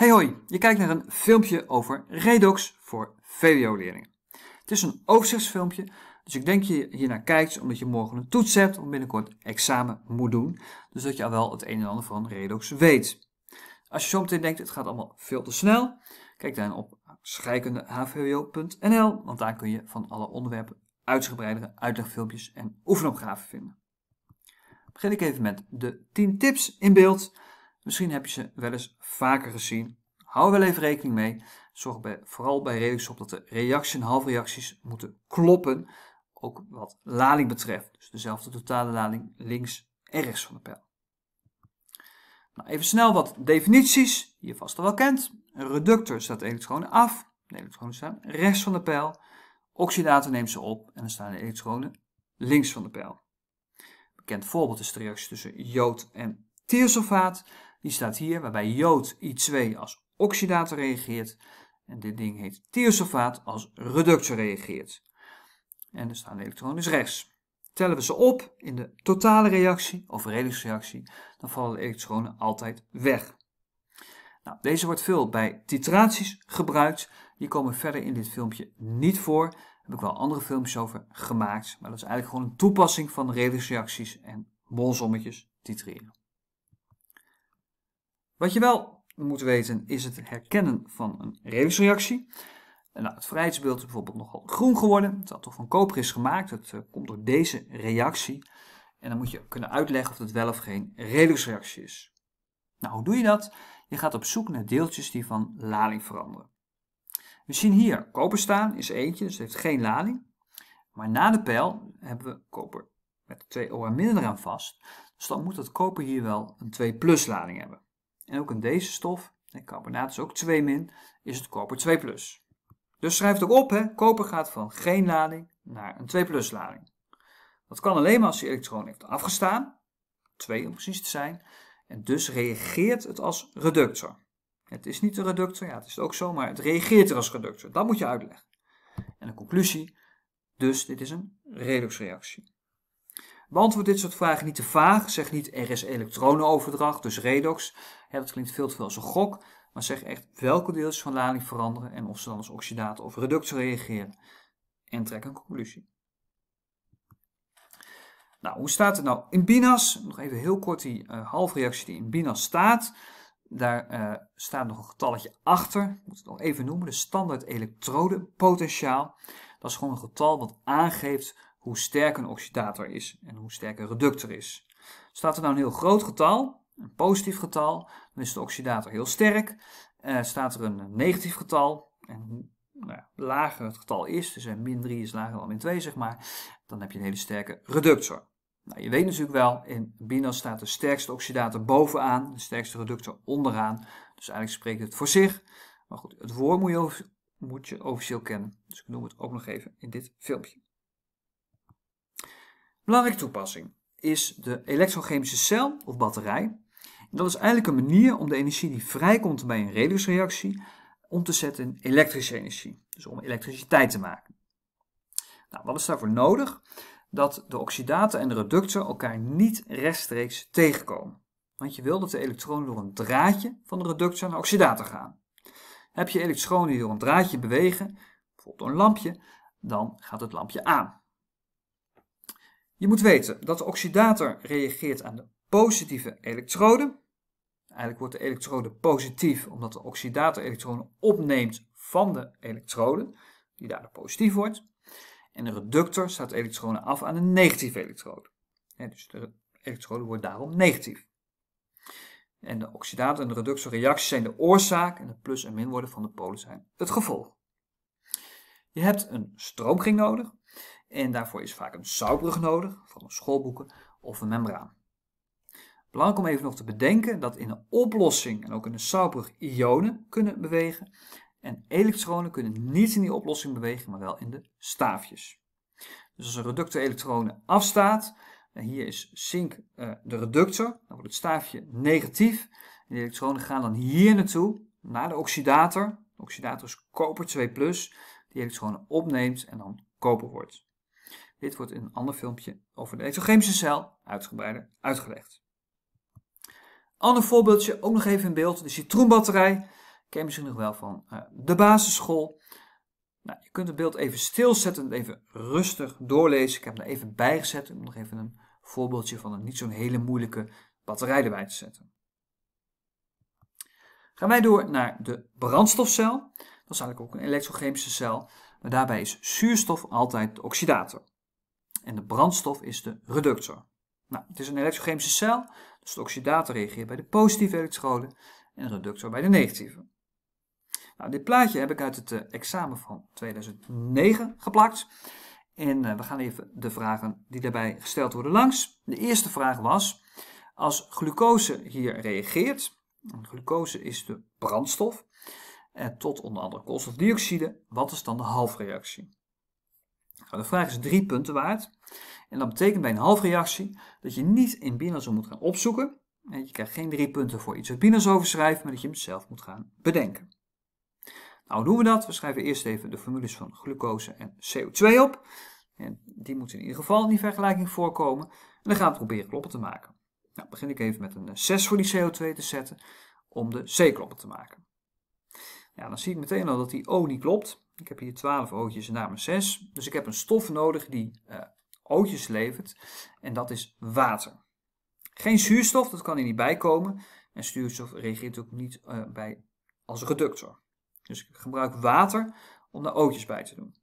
Hey hoi, je kijkt naar een filmpje over Redox voor VWO-leerlingen. Het is een overzichtsfilmpje, dus ik denk je hiernaar kijkt omdat je morgen een toets hebt of binnenkort examen moet doen. Dus dat je al wel het een en ander van Redox weet. Als je zo meteen denkt, het gaat allemaal veel te snel, kijk dan op scheikunde.hvwo.nl, want daar kun je van alle onderwerpen uitgebreidere uitlegfilmpjes en oefenopgaven vinden. Begin ik even met de 10 tips in beeld Misschien heb je ze wel eens vaker gezien. Hou wel even rekening mee. Zorg bij, vooral bij Redux op dat de reactie en halfreacties moeten kloppen. Ook wat lading betreft. Dus dezelfde totale lading links en rechts van de pijl. Nou, even snel wat definities die je vast al wel kent. Een reductor staat elektronen af. De elektronen staan rechts van de pijl. Oxidator neemt ze op en dan staan de elektronen links van de pijl. Een bekend voorbeeld is de reactie tussen jood en thiosulfaat. Die staat hier, waarbij jood I2 als oxidator reageert. En dit ding heet thiosulfaat als reductor reageert. En er staan de elektronen dus rechts. Tellen we ze op in de totale reactie of reddingsreactie, dan vallen de elektronen altijd weg. Nou, deze wordt veel bij titraties gebruikt. Die komen verder in dit filmpje niet voor. Daar heb ik wel andere filmpjes over gemaakt. Maar dat is eigenlijk gewoon een toepassing van reddingsreacties en bolsommetjes titreren. Wat je wel moet weten is het herkennen van een reddingsreactie. Nou, het vrijheidsbeeld is bijvoorbeeld nogal groen geworden. Het toch van koper is gemaakt. Het eh, komt door deze reactie. En dan moet je kunnen uitleggen of het wel of geen redoxreactie is. Nou, hoe doe je dat? Je gaat op zoek naar deeltjes die van lading veranderen. We zien hier koper staan, is eentje, dus heeft geen lading. Maar na de pijl hebben we koper met twee OR minder aan vast. Dus dan moet dat koper hier wel een 2 plus lading hebben. En ook in deze stof, en carbonaat is ook 2 min, is het koper 2 plus. Dus schrijf het ook op, hè? koper gaat van geen lading naar een 2 plus lading. Dat kan alleen maar als je elektroon heeft afgestaan, 2 om precies te zijn, en dus reageert het als reductor. Het is niet een reductor, ja het is het ook zo, maar het reageert er als reductor. Dat moet je uitleggen. En de conclusie, dus dit is een reduxreactie. Beantwoord dit soort vragen niet te vaag. Zeg niet er is elektronenoverdracht, dus redox. dat klinkt veel te veel als een gok. Maar zeg echt welke deeltjes van lading veranderen en of ze dan als oxidaat of reductie reageren. En trek een conclusie. Nou, hoe staat het nou in BINAS? Nog even heel kort die eh, halfreactie die in BINAS staat. Daar eh, staat nog een getalletje achter. Ik moet het nog even noemen. De standaard elektrodepotentiaal. Dat is gewoon een getal wat aangeeft hoe sterk een oxidator is en hoe sterk een reductor is. Staat er nou een heel groot getal, een positief getal, dan is de oxidator heel sterk. Eh, staat er een eh, negatief getal, en hoe nou ja, lager het getal is, dus min 3 is lager dan min 2 zeg maar, dan heb je een hele sterke reductor. Nou, je weet natuurlijk wel, in Binas staat de sterkste oxidator bovenaan, de sterkste reductor onderaan. Dus eigenlijk spreekt het voor zich. Maar goed, het woord moet je, moet je officieel kennen. Dus ik noem het ook nog even in dit filmpje. Belangrijke toepassing is de elektrochemische cel of batterij. Dat is eigenlijk een manier om de energie die vrijkomt bij een redoxreactie om te zetten in elektrische energie. Dus om elektriciteit te maken. Nou, wat is daarvoor nodig? Dat de oxidator en de reductor elkaar niet rechtstreeks tegenkomen. Want je wil dat de elektronen door een draadje van de reductor naar de oxidaten gaan. Heb je elektronen die door een draadje bewegen, bijvoorbeeld door een lampje, dan gaat het lampje aan. Je moet weten dat de oxidator reageert aan de positieve elektrode. Eigenlijk wordt de elektrode positief omdat de oxidator elektronen opneemt van de elektrode, die daardoor positief wordt. En de reductor staat elektronen af aan de negatieve elektrode. dus de elektrode wordt daarom negatief. En de oxidator en de reductorreactie zijn de oorzaak en de plus- en minwoorden van de polen zijn het gevolg. Je hebt een stroomkring nodig en daarvoor is vaak een zoutbrug nodig van een schoolboeken of een membraan. Belangrijk om even nog te bedenken dat in een oplossing en ook in de zoutbrug ionen kunnen bewegen. En elektronen kunnen niet in die oplossing bewegen, maar wel in de staafjes. Dus als een reductor elektronen afstaat, en hier is zink eh, de reductor, dan wordt het staafje negatief. En de elektronen gaan dan hier naartoe, naar de oxidator. De oxidator is koper 2+, die elektronen opneemt en dan koper wordt. Dit wordt in een ander filmpje over de elektrochemische cel uitgebreider uitgelegd. Ander voorbeeldje, ook nog even in beeld, de citroenbatterij. Ken je misschien nog wel van eh, de basisschool. Nou, je kunt het beeld even stilzetten en even rustig doorlezen. Ik heb er even bijgezet om nog even een voorbeeldje van een niet zo'n hele moeilijke batterij erbij te zetten. Gaan wij door naar de brandstofcel. Dat is eigenlijk ook een elektrochemische cel. Maar daarbij is zuurstof altijd de oxidator. En de brandstof is de reductor. Nou, het is een elektrochemische cel, dus de oxidator reageert bij de positieve elektroden en de reductor bij de negatieve. Nou, dit plaatje heb ik uit het eh, examen van 2009 geplakt. En eh, we gaan even de vragen die daarbij gesteld worden langs. De eerste vraag was, als glucose hier reageert, glucose is de brandstof, eh, tot onder andere koolstofdioxide, wat is dan de halfreactie? Nou, de vraag is drie punten waard. En dat betekent bij een halfreactie dat je niet in Binance moet gaan opzoeken. En je krijgt geen drie punten voor iets wat Binance overschrijft, maar dat je hem zelf moet gaan bedenken. Nou, hoe doen we dat? We schrijven eerst even de formules van glucose en CO2 op. En die moeten in ieder geval in die vergelijking voorkomen. En dan gaan we proberen kloppen te maken. Nou, begin ik even met een 6 eh, voor die CO2 te zetten om de C kloppen te maken. Ja, dan zie ik meteen al dat die O niet klopt. Ik heb hier 12 ootjes en daar maar 6. Dus ik heb een stof nodig die uh, eh, ootjes levert. En dat is water. Geen zuurstof, dat kan hier niet bij komen. En zuurstof reageert ook niet uh, bij als reductor. Dus ik gebruik water om de ootjes bij te doen.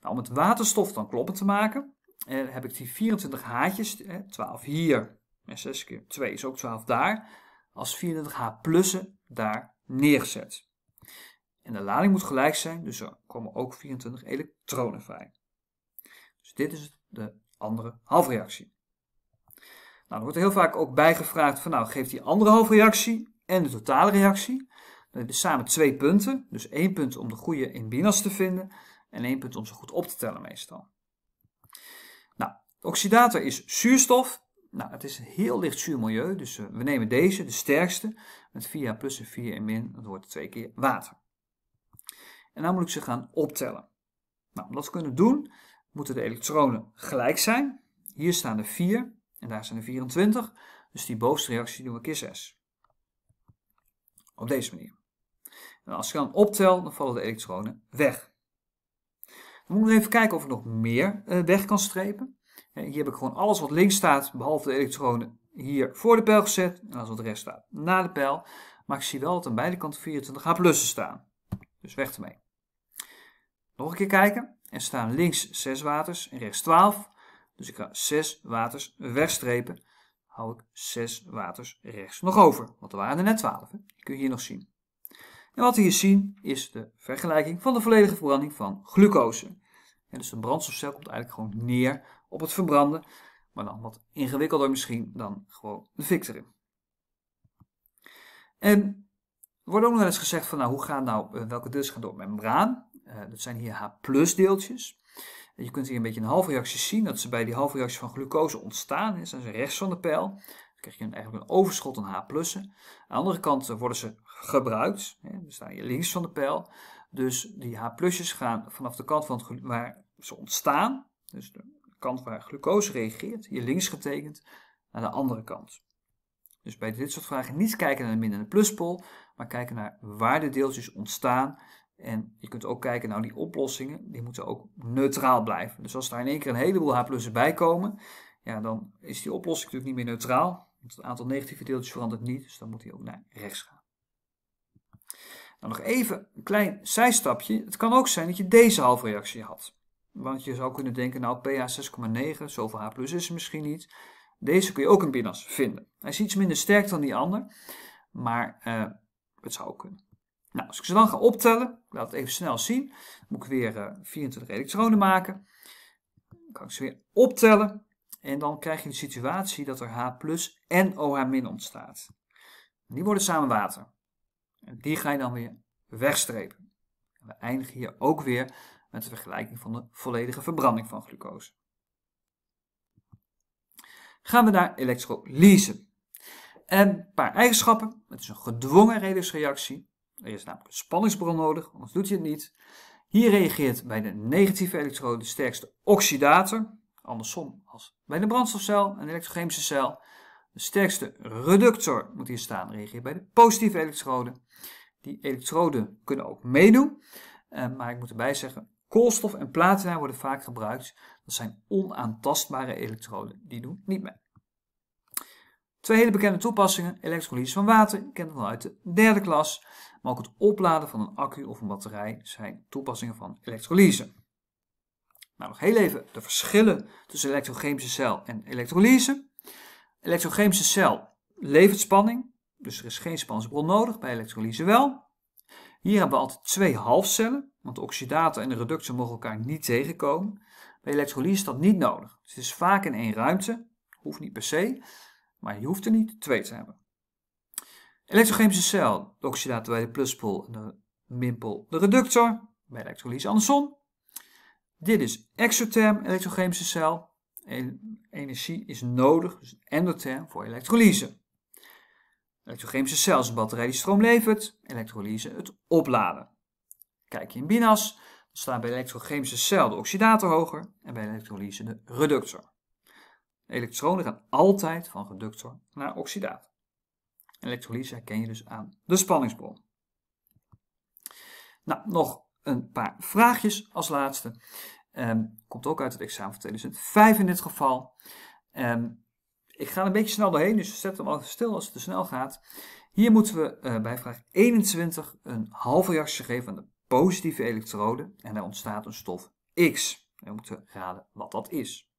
Nou, om het waterstof dan kloppend te maken, eh, heb ik die 24 haatjes, 12 hier en 6 keer 2 is ook 12 daar, als 24 H plussen daar neergezet. En de lading moet gelijk zijn, dus er komen ook 24 elektronen vrij. Dus dit is de andere halfreactie. Nou, er wordt heel vaak ook bijgevraagd van nou, geeft die andere halfreactie en de totale reactie. Dat is samen twee punten, dus één punt om de goede in binas te vinden en één punt om ze goed op te tellen meestal. Nou, de oxidator is zuurstof. Nou, het is een heel licht zuur milieu, dus eh, we nemen deze, de sterkste, met 4 plus en 4 a min, dat wordt twee keer water. En dan nou moet ik ze gaan optellen. Nou, om dat te kunnen doen, moeten de elektronen gelijk zijn. Hier staan er 4 en daar zijn er 24. Dus die bovenste reactie doen we keer 6. Op deze manier. En als ik dan optel, dan vallen de elektronen weg. Dan moet ik even kijken of ik nog meer eh, weg kan strepen. Eh, hier heb ik gewoon alles wat links staat, behalve de elektronen, hier voor de pijl gezet. En alles wat de rest staat na de pijl. Maar ik zie wel dat aan beide kanten 24 H plussen staan. Dus weg ermee. Nog een keer kijken. Er staan links 6 waters en rechts 12. Dus ik ga 6 waters wegstrepen. Hou ik 6 waters rechts nog over. Want er waren er net 12. Hè? Die kun je hier nog zien. En wat we hier zien is de vergelijking van de volledige verbranding van glucose. En dus een brandstofcel komt eigenlijk gewoon neer op het verbranden. Maar dan wat ingewikkelder misschien dan gewoon de victor. En er wordt ook nog eens gezegd van nou, hoe gaan nou, eh, welke deeltjes gaan door het membraan? Eh, dat zijn hier H deeltjes. Je kunt hier een beetje een halfreactie zien, dat ze bij die halfreactie van glucose ontstaan. Dan zijn ze rechts van de pijl. Dan krijg je een, eigenlijk een overschot aan H+. Aan de andere kant eh, worden ze gebruikt. Hè, dan staan hier links van de pijl. Dus die H gaan vanaf de kant van het, waar ze ontstaan, dus de kant waar glucose reageert, hier links getekend, naar de andere kant. Dus bij dit soort vragen niet kijken naar de min- en de pluspol, maar kijken naar waar de deeltjes ontstaan. En je kunt ook kijken naar die oplossingen, die moeten ook neutraal blijven. Dus als daar in één keer een heleboel H-plussen bij komen, ja, dan is die oplossing natuurlijk niet meer neutraal. Want het aantal negatieve deeltjes verandert niet, dus dan moet hij ook naar rechts gaan. Dan nou, nog even een klein zijstapje. Het kan ook zijn dat je deze halfreactie had. Want je zou kunnen denken, nou pH 6,9, zoveel H plus is er misschien niet. Deze kun je ook in Binas vinden. Hij is iets minder sterk dan die ander, maar eh, het zou ook kunnen. Nou, als ik ze dan ga optellen, laat het even snel zien. Dan moet ik weer 24 eh, elektronen maken. Dan kan ik ze weer optellen. En dan krijg je de situatie dat er H plus en OH ontstaat. Die worden samen water. En die ga je dan weer wegstrepen. En we eindigen hier ook weer met de vergelijking van de volledige verbranding van glucose gaan we naar elektrolyse. een paar eigenschappen. Het is een gedwongen redusreactie. Er is namelijk een spanningsbron nodig, anders doet hij het niet. Hier reageert bij de negatieve elektrode de sterkste oxidator. Andersom als bij de brandstofcel een elektrochemische cel. De sterkste reductor moet hier staan, reageert bij de positieve elektrode. Die elektroden kunnen ook meedoen. Eh, maar ik moet erbij zeggen, koolstof en platina worden vaak gebruikt dat zijn onaantastbare elektroden. Die doen niet mee. Twee hele bekende toepassingen: elektrolyse van water, je kent het vanuit de derde klas. Maar ook het opladen van een accu of een batterij zijn toepassingen van elektrolyse. Nou, nog heel even de verschillen tussen elektrochemische cel en elektrolyse. Elektrochemische cel levert spanning, dus er is geen spanningsbron nodig, bij elektrolyse wel. Hier hebben we altijd twee halfcellen, want de oxidator en de reductor mogen elkaar niet tegenkomen. Bij elektrolyse is dat niet nodig. Dus het is vaak in één ruimte, hoeft niet per se, maar je hoeft er niet twee te hebben. elektrochemische cel, de oxidator bij de pluspool en de minpool, de reductor, bij elektrolyse andersom. Dit is exotherm elektrochemische cel. Energie is nodig, dus endotherm voor elektrolyse. Elektrochemische cel is een batterij die stroom levert, elektrolyse het opladen. Kijk je in BINAS, staat bij de elektrochemische cel de oxidator hoger en bij de elektrolyse de reductor. De elektronen gaan altijd van reductor naar oxidator. Elektrolyse herken je dus aan de spanningsbron. Nou, nog een paar vraagjes als laatste. Um, komt ook uit het examen van 2005 in dit geval. Ehm, ik ga een beetje snel doorheen, dus zet hem al stil als het te snel gaat. Hier moeten we eh, bij vraag 21 een halve reactie geven aan de positieve elektrode en er ontstaat een stof X. we moeten raden wat dat is.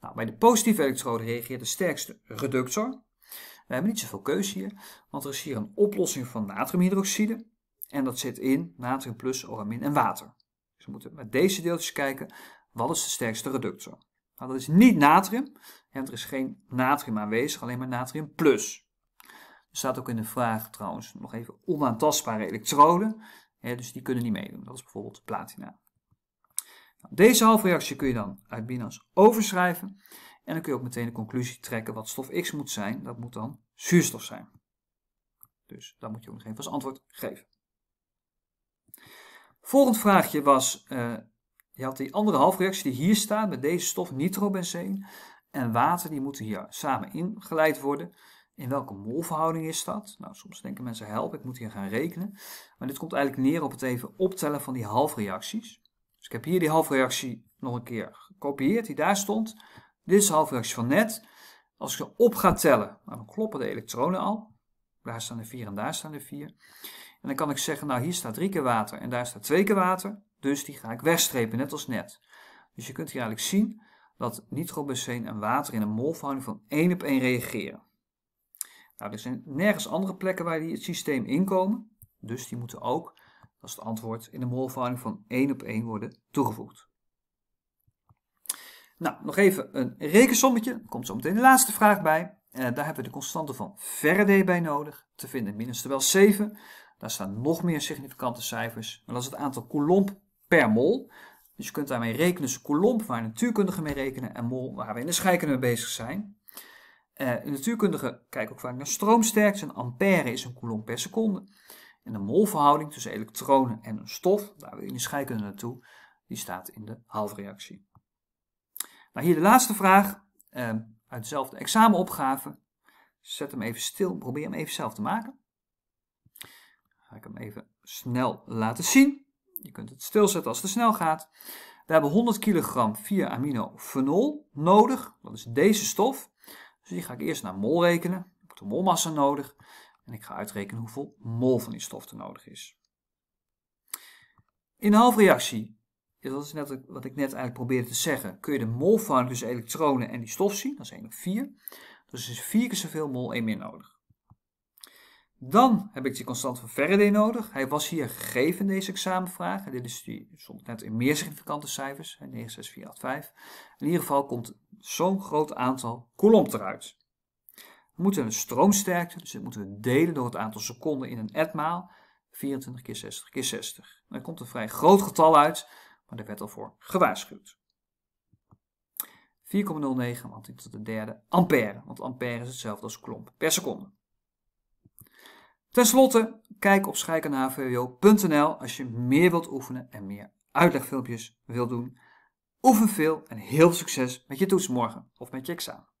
Nou, bij de positieve elektrode reageert de sterkste reductor. We hebben niet zoveel keuze hier, want er is hier een oplossing van natriumhydroxide. En dat zit in natrium plus, oramin en water. Dus we moeten met deze deeltjes kijken, wat is de sterkste reductor? Nou, dat is niet natrium, want er is geen natrium aanwezig, alleen maar natrium plus. Er staat ook in de vraag trouwens nog even onaantastbare elektroden dus die kunnen niet meedoen. Dat is bijvoorbeeld platina. Nou, deze halfreactie reactie kun je dan uit binas overschrijven. En dan kun je ook meteen de conclusie trekken wat stof X moet zijn. Dat moet dan zuurstof zijn. Dus daar moet je ook nog even als antwoord geven. Volgend vraagje was, eh, je had die andere halfreactie die hier staat met deze stof nitrobenzeen en water, die moeten hier samen ingeleid worden. In welke molverhouding is dat? Nou, soms denken mensen, help, ik moet hier gaan rekenen. Maar dit komt eigenlijk neer op het even optellen van die halfreacties. Dus ik heb hier die halfreactie nog een keer gekopieerd, die daar stond. Dit is de halfreactie van net. Als ik ze op ga tellen, nou, dan kloppen de elektronen al. Daar staan er vier en daar staan er vier. En dan kan ik zeggen, nou hier staat drie keer water en daar staat twee keer water. Dus die ga ik wegstrepen, net als net. Dus je kunt hier eigenlijk zien dat nitrobenzeen en water in een molverhouding van 1 op 1 reageren. Nou, er zijn nergens andere plekken waar die het systeem inkomen, dus die moeten ook, dat is het antwoord, in de molverhouding van 1 op 1 worden toegevoegd. Nou, nog even een rekensommetje, komt zo meteen de laatste vraag bij. Eh, daar hebben we de constante van Faraday bij nodig, te vinden minstens wel 7. Daar staan nog meer significante cijfers, maar dat is het aantal coulomb per mol. Dus je kunt daarmee rekenen, dus coulomb waar natuurkundigen mee rekenen en mol waar we in de scheikunde mee bezig zijn. Uh, natuurkundige kijken ook vaak naar stroomsterkte. Een ampère is een coulomb per seconde. En de molverhouding tussen elektronen en een stof, daar wil je in de scheikunde naartoe, die staat in de halfreactie. Nou, hier de laatste vraag ehm, uit dezelfde examenopgave. Zet hem even stil, probeer hem even zelf te maken. ga ik hem even snel laten zien. Je kunt het stilzetten als het snel gaat. We hebben 100 kilogram 4-aminofenol nodig, dat is deze stof. Dus die ga ik eerst naar mol rekenen. Ik heb de molmassa nodig. En ik ga uitrekenen hoeveel mol van die stof er nodig is. In de halfreactie, dat is net wat ik net eigenlijk probeerde te zeggen, kun je de mol van dus elektronen en die stof zien. Dat is 1 op 4. Dus er is 4 keer zoveel mol 1 meer nodig. Dan heb ik die constant van Faraday nodig. Hij was hier gegeven in deze examenvraag. En dit is die, stond net in meer significante cijfers, 9, In ieder geval komt zo'n groot aantal kolom eruit. We moeten een stroomsterkte, dus dit moeten we delen door het aantal seconden in een etmaal. 24 keer 60 keer 60. Er komt een vrij groot getal uit, maar daar werd al voor gewaarschuwd. 4,09 want tot de derde ampère, want ampère is hetzelfde als klomp per seconde. Ten slotte, kijk op scheikundehavvwo.nl als je meer wilt oefenen en meer uitlegfilmpjes wilt doen. Oefen veel en heel veel succes met je toets morgen of met je examen.